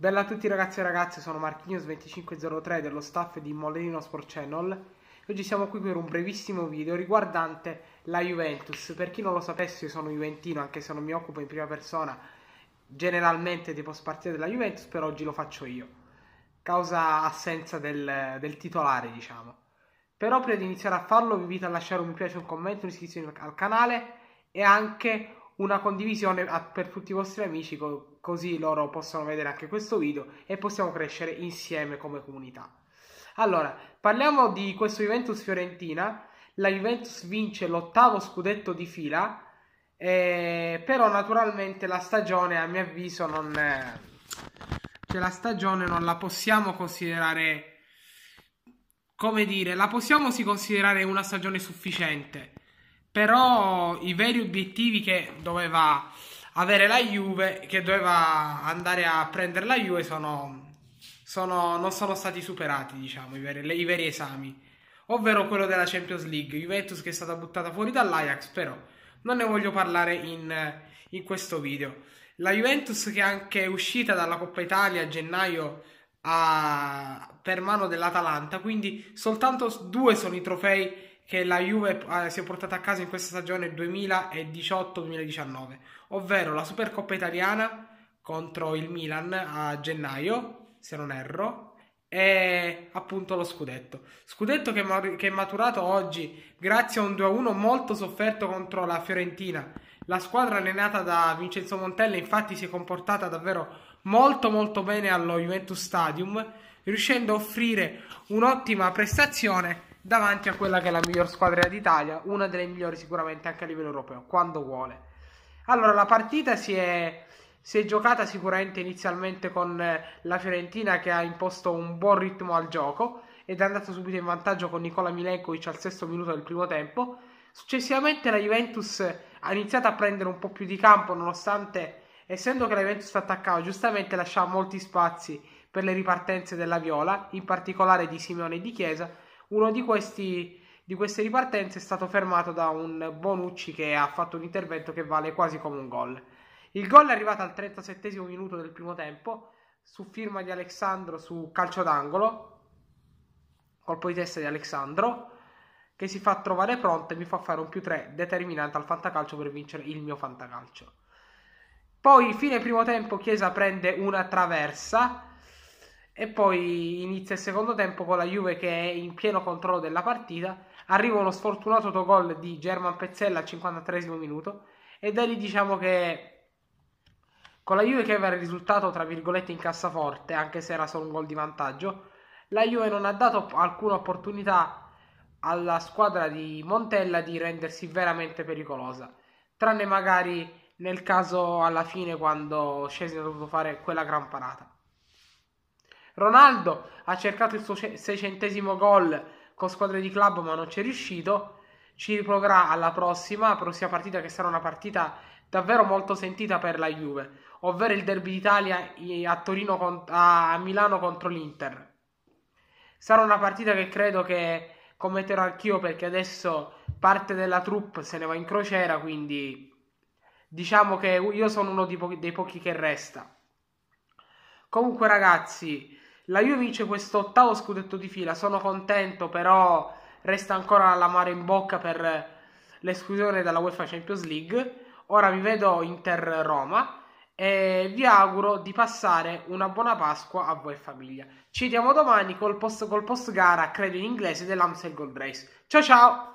Bella a tutti ragazzi e ragazze, sono Marchinius2503 dello staff di Molino Sport Channel oggi siamo qui per un brevissimo video riguardante la Juventus. Per chi non lo sapesse io sono juventino anche se non mi occupo in prima persona generalmente dei post partita della Juventus, però oggi lo faccio io, causa assenza del, del titolare diciamo. Però prima di iniziare a farlo vi invito a lasciare un mi piace, un commento, un'iscrizione al canale e anche una condivisione a, ah, per tutti i vostri amici, co- così loro possono vedere anche questo video e possiamo crescere insieme come comunità. Allora, parliamo di questo Juventus Fiorentina. La Juventus vince l'ottavo scudetto di fila, eh, però naturalmente la stagione, a mio avviso, non è... cioè, la stagione non la possiamo considerare come dire, la possiamo sì considerare una stagione sufficiente, però i veri obiettivi che doveva avere la Juve, che doveva andare a prendere la Juve, sono, sono, non sono stati superati, diciamo, i veri, i veri esami. Ovvero quello della Champions League, Juventus che è stata buttata fuori dall'Ajax, però non ne voglio parlare in, in questo video. La Juventus che è anche uscita dalla Coppa Italia a gennaio a, per mano dell'Atalanta, quindi soltanto due sono i trofei che la Juve eh, si è portata a casa in questa stagione 2018-2019, ovvero la Supercoppa italiana contro il Milan a gennaio, se non erro, e appunto lo scudetto. Scudetto che, ma- che è maturato oggi grazie a un 2-1 molto sofferto contro la Fiorentina. La squadra allenata da Vincenzo Montella infatti si è comportata davvero molto molto bene allo Juventus Stadium, riuscendo a offrire un'ottima prestazione davanti a quella che è la miglior squadra d'Italia, una delle migliori sicuramente anche a livello europeo, quando vuole. Allora, la partita si è, si è giocata sicuramente inizialmente con eh, la Fiorentina che ha imposto un buon ritmo al gioco ed è andata subito in vantaggio con Nicola Milenkovic al sesto minuto del primo tempo. Successivamente la Juventus ha iniziato a prendere un po' più di campo nonostante, essendo che la Juventus attaccava, giustamente lasciava molti spazi per le ripartenze della Viola, in particolare di Simone e di Chiesa, uno di, questi, di queste ripartenze è stato fermato da un Bonucci che ha fatto un intervento che vale quasi come un gol. Il gol è arrivato al 37 minuto del primo tempo su firma di Alessandro su calcio d'angolo. Colpo di testa di Alessandro che si fa trovare pronto e mi fa fare un più 3 determinante al fantacalcio per vincere il mio fantacalcio. Poi, fine primo tempo, Chiesa prende una traversa e poi inizia il secondo tempo con la Juve che è in pieno controllo della partita. Arriva uno sfortunato autogol di German Pezzella al 53 minuto e da lì diciamo che con la Juve che aveva il risultato tra virgolette in cassaforte, anche se era solo un gol di vantaggio, la Juve non ha dato alcuna opportunità alla squadra di Montella di rendersi veramente pericolosa, tranne magari nel caso alla fine quando Scesi ha dovuto fare quella gran parata. Ronaldo ha cercato il suo seicentesimo gol con squadre di club ma non ci è riuscito. Ci riproverà alla prossima, prossima partita che sarà una partita davvero molto sentita per la Juve, ovvero il derby d'Italia a, Torino, a Milano contro l'Inter. Sarà una partita che credo che commetterò anch'io perché adesso parte della troupe se ne va in crociera, quindi diciamo che io sono uno dei pochi, dei pochi che resta. Comunque ragazzi, la Juve vince questo ottavo scudetto di fila, sono contento, però resta ancora l'amaro in bocca per l'esclusione dalla UEFA Champions League. Ora vi vedo Inter-Roma e vi auguro di passare una buona Pasqua a voi e famiglia. Ci vediamo domani col post, col post gara, credo in inglese, dell'Amsel Gold Race. Ciao ciao!